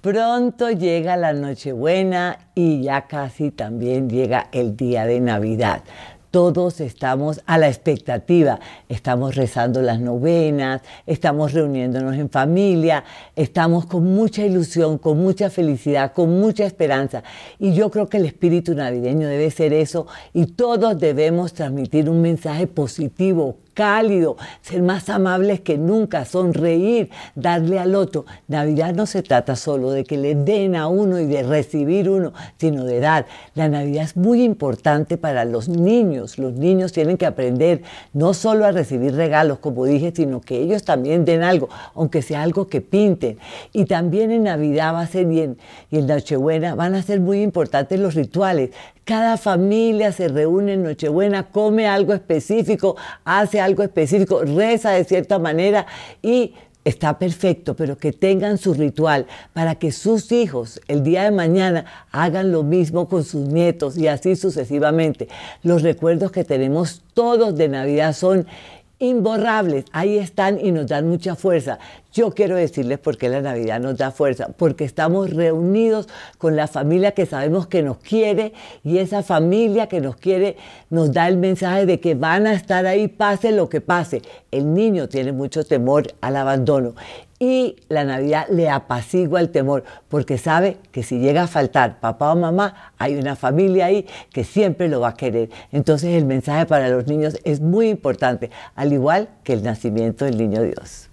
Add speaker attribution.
Speaker 1: Pronto llega la Nochebuena y ya casi también llega el día de Navidad. Todos estamos a la expectativa, estamos rezando las novenas, estamos reuniéndonos en familia, estamos con mucha ilusión, con mucha felicidad, con mucha esperanza. Y yo creo que el espíritu navideño debe ser eso y todos debemos transmitir un mensaje positivo, cálido, ser más amables que nunca, sonreír, darle al otro. Navidad no se trata solo de que le den a uno y de recibir uno, sino de dar. La Navidad es muy importante para los niños. Los niños tienen que aprender no solo a recibir regalos, como dije, sino que ellos también den algo, aunque sea algo que pinten. Y también en Navidad va a ser bien, y en Nochebuena van a ser muy importantes los rituales. Cada familia se reúne en Nochebuena, come algo específico, hace algo algo específico, reza de cierta manera y está perfecto, pero que tengan su ritual para que sus hijos el día de mañana hagan lo mismo con sus nietos y así sucesivamente. Los recuerdos que tenemos todos de Navidad son imborrables. Ahí están y nos dan mucha fuerza. Yo quiero decirles por qué la Navidad nos da fuerza, porque estamos reunidos con la familia que sabemos que nos quiere y esa familia que nos quiere nos da el mensaje de que van a estar ahí pase lo que pase. El niño tiene mucho temor al abandono y la Navidad le apacigua el temor, porque sabe que si llega a faltar papá o mamá, hay una familia ahí que siempre lo va a querer. Entonces el mensaje para los niños es muy importante, al igual que el nacimiento del niño Dios.